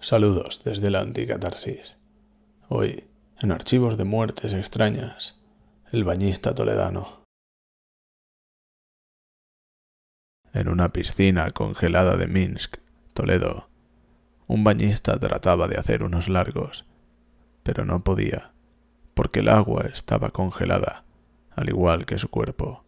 Saludos desde la anticatarsis. Hoy, en Archivos de Muertes Extrañas, el bañista toledano. En una piscina congelada de Minsk, Toledo, un bañista trataba de hacer unos largos, pero no podía, porque el agua estaba congelada, al igual que su cuerpo.